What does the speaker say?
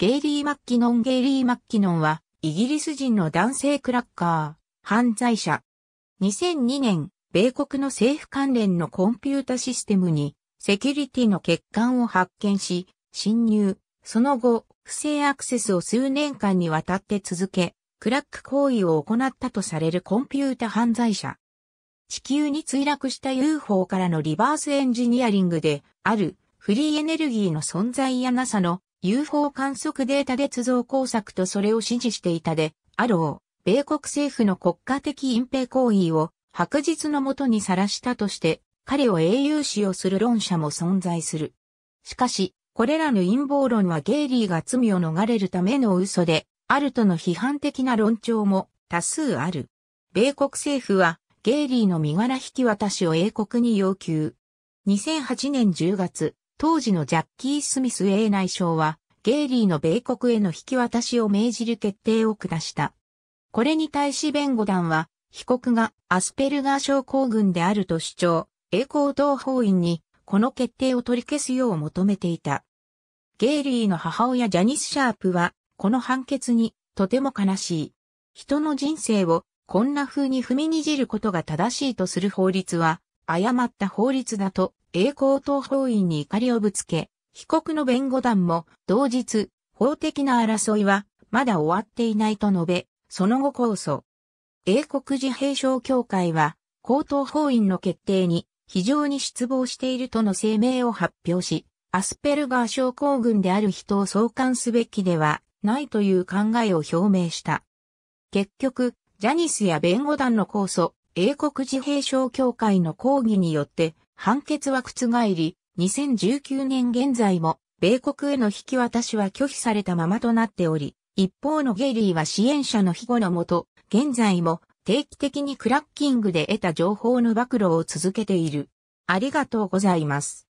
ゲイリー・マッキノン・ゲイリー・マッキノンは、イギリス人の男性クラッカー、犯罪者。2002年、米国の政府関連のコンピュータシステムに、セキュリティの欠陥を発見し、侵入、その後、不正アクセスを数年間にわたって続け、クラック行為を行ったとされるコンピュータ犯罪者。地球に墜落した UFO からのリバースエンジニアリングで、ある、フリーエネルギーの存在や NASA の UFO 観測データ捏造工作とそれを支持していたで、あろう、米国政府の国家的隠蔽行為を白日のもとにさらしたとして、彼を英雄視をする論者も存在する。しかし、これらの陰謀論はゲイリーが罪を逃れるための嘘で、あるとの批判的な論調も多数ある。米国政府は、ゲイリーの身柄引き渡しを英国に要求。2008年10月、当時のジャッキー・スミス A 内相は、ゲイリーの米国への引き渡しを命じる決定を下した。これに対し弁護団は、被告がアスペルガー症候群であると主張、英光同法院にこの決定を取り消すよう求めていた。ゲイリーの母親ジャニス・シャープは、この判決にとても悲しい。人の人生をこんな風に踏みにじることが正しいとする法律は、誤った法律だと栄光院に怒りをぶつけ、被告の弁護団も、同日、法的な争いは、まだ終わっていないと述べ、その後控訴。英国自閉症協会は、高等法院の決定に、非常に失望しているとの声明を発表し、アスペルガー症候群である人を送還すべきではないという考えを表明した。結局、ジャニスや弁護団の控訴、英国自閉症協会の抗議によって判決は覆り、2019年現在も、米国への引き渡しは拒否されたままとなっており、一方のゲイリーは支援者の庇護のもと、現在も定期的にクラッキングで得た情報の暴露を続けている。ありがとうございます。